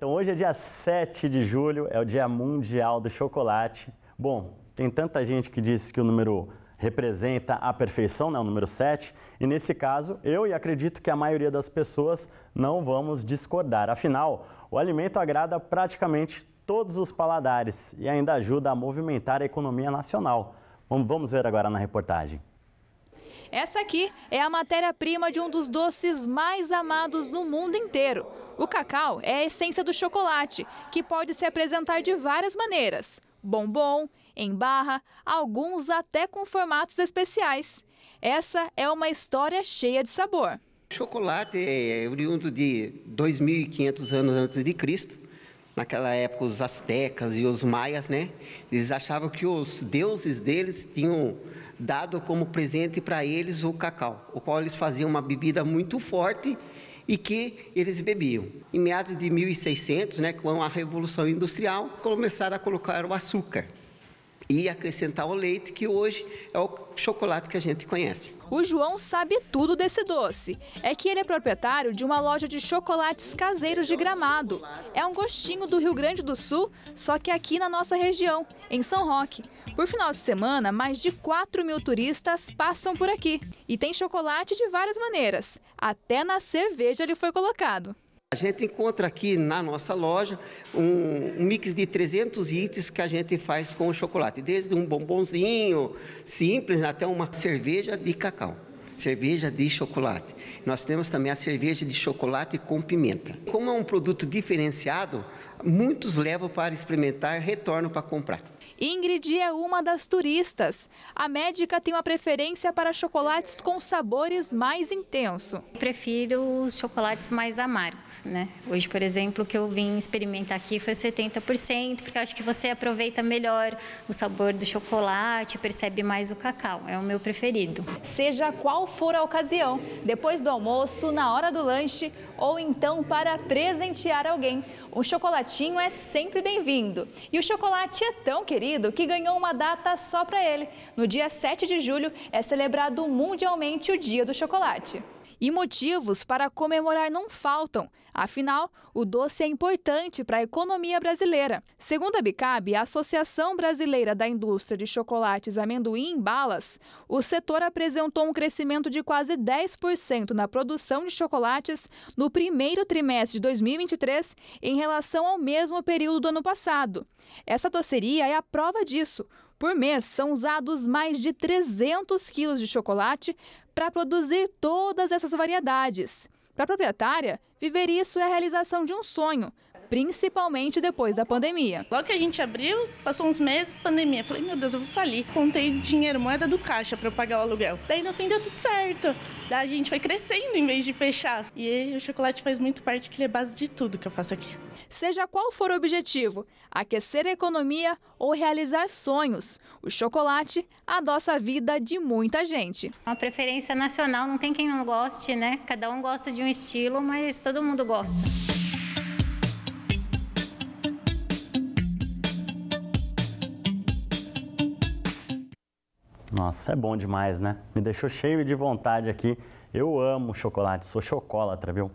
Então hoje é dia 7 de julho, é o Dia Mundial do Chocolate. Bom, tem tanta gente que diz que o número representa a perfeição, né, o número 7, e nesse caso, eu e acredito que a maioria das pessoas não vamos discordar. Afinal, o alimento agrada praticamente todos os paladares e ainda ajuda a movimentar a economia nacional. Vamos ver agora na reportagem. Essa aqui é a matéria-prima de um dos doces mais amados no mundo inteiro. O cacau é a essência do chocolate, que pode se apresentar de várias maneiras: bombom, em barra, alguns até com formatos especiais. Essa é uma história cheia de sabor. Chocolate é oriundo de 2.500 anos antes de Cristo naquela época os astecas e os maias, né? Eles achavam que os deuses deles tinham dado como presente para eles o cacau, o qual eles faziam uma bebida muito forte e que eles bebiam. Em meados de 1600, né, com a Revolução Industrial, começaram a colocar o açúcar e acrescentar o leite, que hoje é o chocolate que a gente conhece. O João sabe tudo desse doce. É que ele é proprietário de uma loja de chocolates caseiros de Gramado. É um gostinho do Rio Grande do Sul, só que aqui na nossa região, em São Roque. Por final de semana, mais de 4 mil turistas passam por aqui. E tem chocolate de várias maneiras. Até na cerveja ele foi colocado. A gente encontra aqui na nossa loja um, mix de 300 itens que a gente faz com o chocolate, desde um bombonzinho simples até uma cerveja de cacau, cerveja de chocolate. Nós temos também a cerveja de chocolate com pimenta. Como é um produto diferenciado, muitos levam para experimentar e retornam para comprar. Ingrid é uma das turistas. A médica tem uma preferência para chocolates com sabores mais intenso. Prefiro os chocolates mais amargos, né? Hoje, por exemplo, o que eu vim experimentar aqui foi 70%, porque acho que você aproveita melhor o sabor do chocolate, percebe mais o cacau. É o meu preferido. Seja qual for a ocasião, depois do almoço, na hora do lanche ou então para presentear alguém, um chocolatinho é sempre bem-vindo. E o chocolate é tão querido que ganhou uma data só para ele. No dia 7 de julho é celebrado mundialmente o Dia do Chocolate. E motivos para comemorar não faltam, afinal, o doce é importante para a economia brasileira. Segundo a Bicab, a Associação Brasileira da Indústria de Chocolates, Amendoim e Balas, o setor apresentou um crescimento de quase 10% na produção de chocolates no primeiro trimestre de 2023 em relação ao mesmo período do ano passado. Essa doceria é a prova disso. Por mês, são usados mais de 300 quilos de chocolate para produzir todas essas variedades. Para a proprietária, viver isso é a realização de um sonho, principalmente depois da pandemia. Logo que a gente abriu, passou uns meses, pandemia. Falei, meu Deus, eu vou falir. Contei dinheiro, moeda do caixa para eu pagar o aluguel. Daí no fim deu tudo certo. Daí a gente foi crescendo em vez de fechar. E o chocolate faz muito parte, que ele é base de tudo que eu faço aqui. Seja qual for o objetivo, aquecer a economia ou realizar sonhos, o chocolate adoça a vida de muita gente. Uma preferência nacional, não tem quem não goste, né? Cada um gosta de um estilo, mas todo mundo gosta. Nossa, é bom demais, né? Me deixou cheio de vontade aqui. Eu amo chocolate, sou chocólatra, viu?